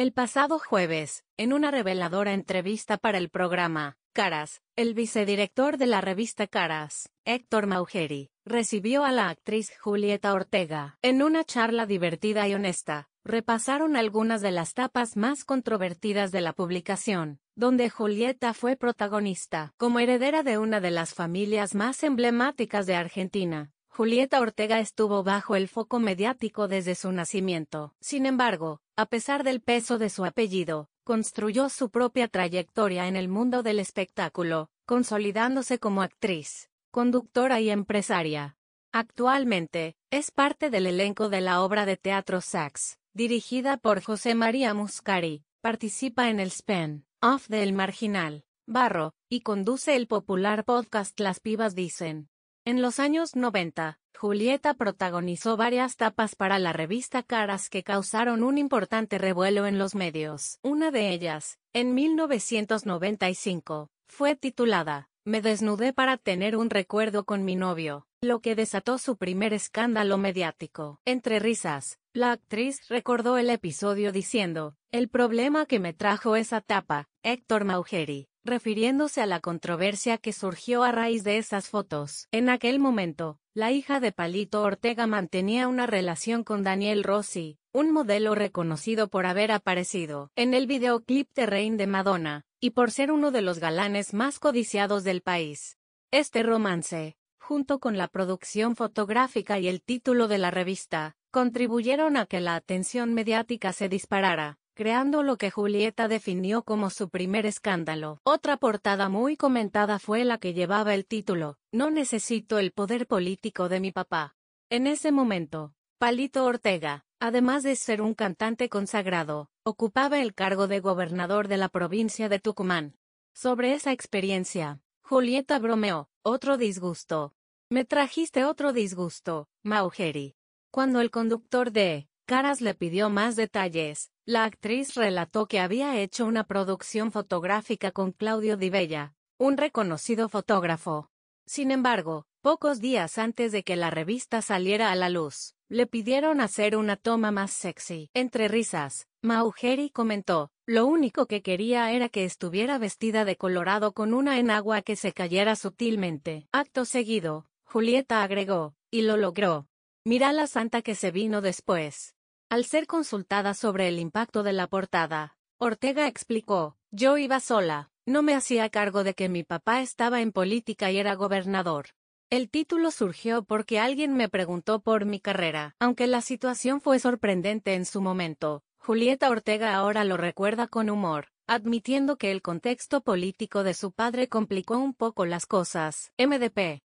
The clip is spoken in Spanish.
El pasado jueves, en una reveladora entrevista para el programa Caras, el vicedirector de la revista Caras, Héctor Maugeri, recibió a la actriz Julieta Ortega. En una charla divertida y honesta, repasaron algunas de las tapas más controvertidas de la publicación, donde Julieta fue protagonista. Como heredera de una de las familias más emblemáticas de Argentina, Julieta Ortega estuvo bajo el foco mediático desde su nacimiento. Sin embargo, a pesar del peso de su apellido, construyó su propia trayectoria en el mundo del espectáculo, consolidándose como actriz, conductora y empresaria. Actualmente, es parte del elenco de la obra de teatro Sax, dirigida por José María Muscari, participa en el spin off del Marginal, Barro, y conduce el popular podcast Las Pibas Dicen. En los años 90, Julieta protagonizó varias tapas para la revista Caras que causaron un importante revuelo en los medios. Una de ellas, en 1995, fue titulada Me desnudé para tener un recuerdo con mi novio, lo que desató su primer escándalo mediático. Entre risas, la actriz recordó el episodio diciendo, el problema que me trajo esa tapa, Héctor Maugeri, refiriéndose a la controversia que surgió a raíz de esas fotos. En aquel momento, la hija de Palito Ortega mantenía una relación con Daniel Rossi, un modelo reconocido por haber aparecido en el videoclip de Rain de Madonna, y por ser uno de los galanes más codiciados del país. Este romance, junto con la producción fotográfica y el título de la revista, contribuyeron a que la atención mediática se disparara creando lo que Julieta definió como su primer escándalo. Otra portada muy comentada fue la que llevaba el título, No necesito el poder político de mi papá. En ese momento, Palito Ortega, además de ser un cantante consagrado, ocupaba el cargo de gobernador de la provincia de Tucumán. Sobre esa experiencia, Julieta bromeó, otro disgusto. Me trajiste otro disgusto, Maugeri. Cuando el conductor de Caras le pidió más detalles. La actriz relató que había hecho una producción fotográfica con Claudio Di Bella, un reconocido fotógrafo. Sin embargo, pocos días antes de que la revista saliera a la luz, le pidieron hacer una toma más sexy. Entre risas, Maugeri comentó, lo único que quería era que estuviera vestida de colorado con una enagua que se cayera sutilmente. Acto seguido, Julieta agregó, y lo logró. Mira la santa que se vino después. Al ser consultada sobre el impacto de la portada, Ortega explicó, yo iba sola, no me hacía cargo de que mi papá estaba en política y era gobernador. El título surgió porque alguien me preguntó por mi carrera. Aunque la situación fue sorprendente en su momento, Julieta Ortega ahora lo recuerda con humor, admitiendo que el contexto político de su padre complicó un poco las cosas. MDP